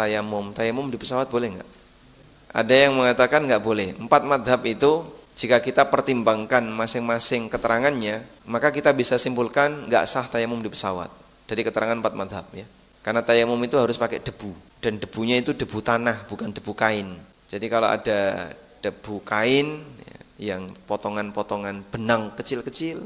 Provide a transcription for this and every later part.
tayamum. Tayamum di pesawat boleh nggak? Ada yang mengatakan nggak boleh. Empat madhab itu jika kita pertimbangkan masing-masing keterangannya, maka kita bisa simpulkan nggak sah tayamum di pesawat. Dari keterangan empat madhab ya. Karena tayamum itu harus pakai debu dan debunya itu debu tanah bukan debu kain. Jadi kalau ada debu kain ya, yang potongan-potongan benang kecil-kecil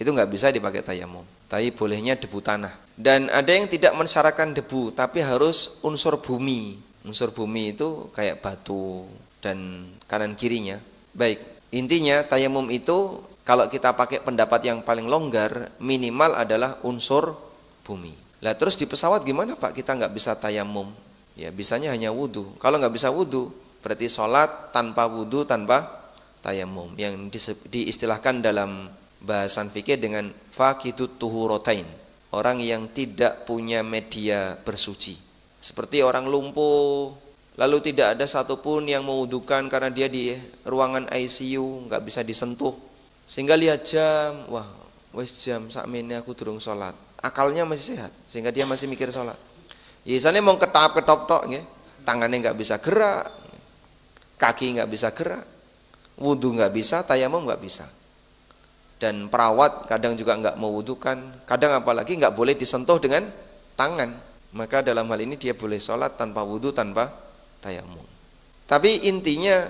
itu nggak bisa dipakai tayamum tapi bolehnya debu tanah dan ada yang tidak mensyaratkan debu tapi harus unsur bumi unsur bumi itu kayak batu dan kanan kirinya baik intinya tayamum itu kalau kita pakai pendapat yang paling longgar minimal adalah unsur bumi lah terus di pesawat gimana pak kita nggak bisa tayamum ya bisanya hanya wudhu kalau nggak bisa wudhu berarti sholat tanpa wudhu tanpa tayamum yang diistilahkan dalam bahasan fikih dengan fakitu tuhurotain orang yang tidak punya media bersuci seperti orang lumpuh lalu tidak ada satupun yang mewudukan karena dia di ruangan ICU nggak bisa disentuh sehingga lihat jam wah wes jam sakmene aku durung sholat akalnya masih sehat sehingga dia masih mikir sholat Yisane ya, mau ketap ketop tok ya. tangannya nggak bisa gerak kaki nggak bisa gerak wudhu nggak bisa tayamum nggak bisa dan perawat kadang juga nggak mewudukan kadang apalagi nggak boleh disentuh dengan tangan maka dalam hal ini dia boleh sholat tanpa wudhu tanpa tayamum tapi intinya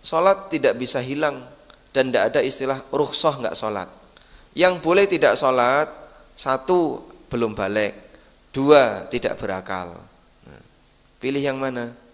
sholat tidak bisa hilang dan tidak ada istilah ruhsoh nggak sholat yang boleh tidak sholat satu belum balik dua tidak berakal nah, pilih yang mana